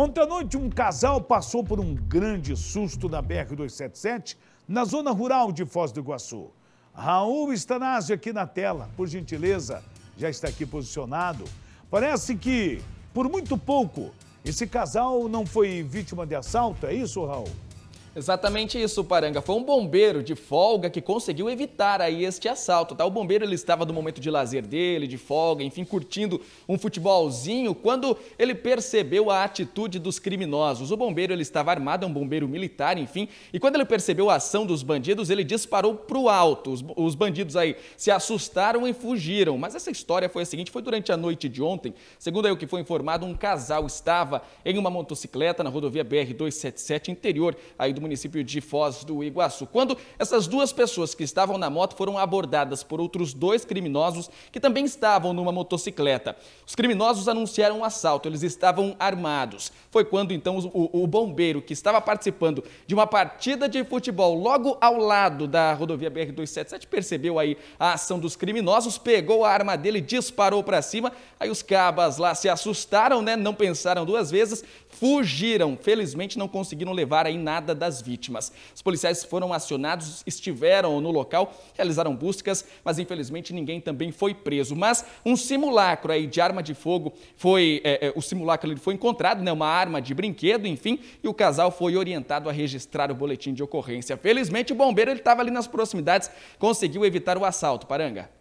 Ontem à noite, um casal passou por um grande susto na BR-277, na zona rural de Foz do Iguaçu. Raul Stanásio aqui na tela, por gentileza, já está aqui posicionado. Parece que, por muito pouco, esse casal não foi vítima de assalto, é isso, Raul? Exatamente isso, Paranga. Foi um bombeiro de folga que conseguiu evitar aí este assalto, tá? O bombeiro ele estava no momento de lazer dele, de folga, enfim, curtindo um futebolzinho, quando ele percebeu a atitude dos criminosos. O bombeiro ele estava armado, é um bombeiro militar, enfim, e quando ele percebeu a ação dos bandidos, ele disparou pro alto. Os, bandidos aí se assustaram e fugiram. Mas essa história foi a seguinte, foi durante a noite de ontem, segundo aí o que foi informado, um casal estava em uma motocicleta na rodovia BR 277 interior aí do município de Foz do Iguaçu. Quando essas duas pessoas que estavam na moto foram abordadas por outros dois criminosos que também estavam numa motocicleta. Os criminosos anunciaram um assalto, eles estavam armados. Foi quando então o, o bombeiro que estava participando de uma partida de futebol logo ao lado da rodovia BR-277 percebeu aí a ação dos criminosos, pegou a arma dele, disparou para cima. Aí os cabas lá se assustaram, né? Não pensaram duas vezes, fugiram. Felizmente não conseguiram levar aí nada da das vítimas. Os policiais foram acionados, estiveram no local, realizaram buscas, mas infelizmente ninguém também foi preso. Mas um simulacro aí de arma de fogo foi. É, é, o simulacro foi encontrado, né? Uma arma de brinquedo, enfim, e o casal foi orientado a registrar o boletim de ocorrência. Felizmente, o bombeiro ele estava ali nas proximidades, conseguiu evitar o assalto. Paranga.